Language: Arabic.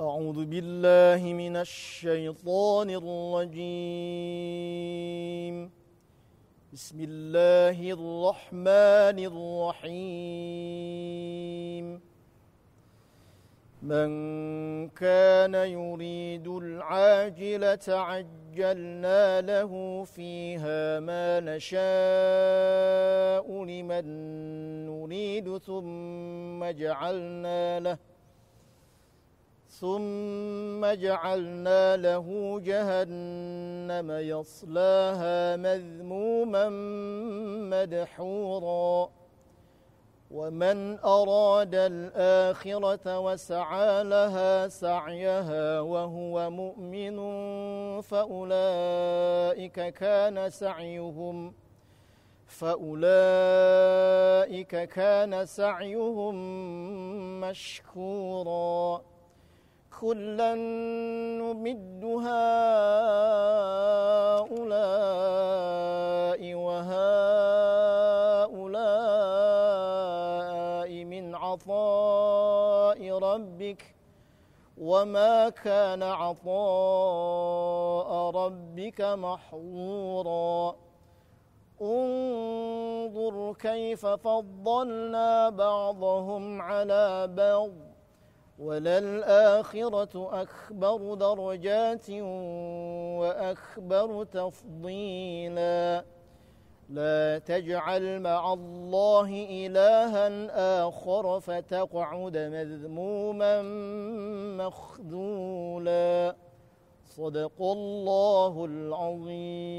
أعوذ بالله من الشيطان الرجيم بسم الله الرحمن الرحيم من كان يريد العاجلة عجلنا له فيها ما نشاء لمن نريد ثم جعلنا له ثم جعلنا له جهنم يصلاها مذموما مدحورا ومن أراد الآخرة وسعى لها سعيها وهو مؤمن فأولئك كان سعيهم فأولئك كان سعيهم مشكوراً كلا نمد هؤلاء وهؤلاء من عطاء ربك وما كان عطاء ربك محظورا انظر كيف فضلنا بعضهم على بعض وللآخرة أكبر درجات وأكبر تفضيلا لا تجعل مع الله إلها آخر فتقعد مذموما مخذولا صدق الله العظيم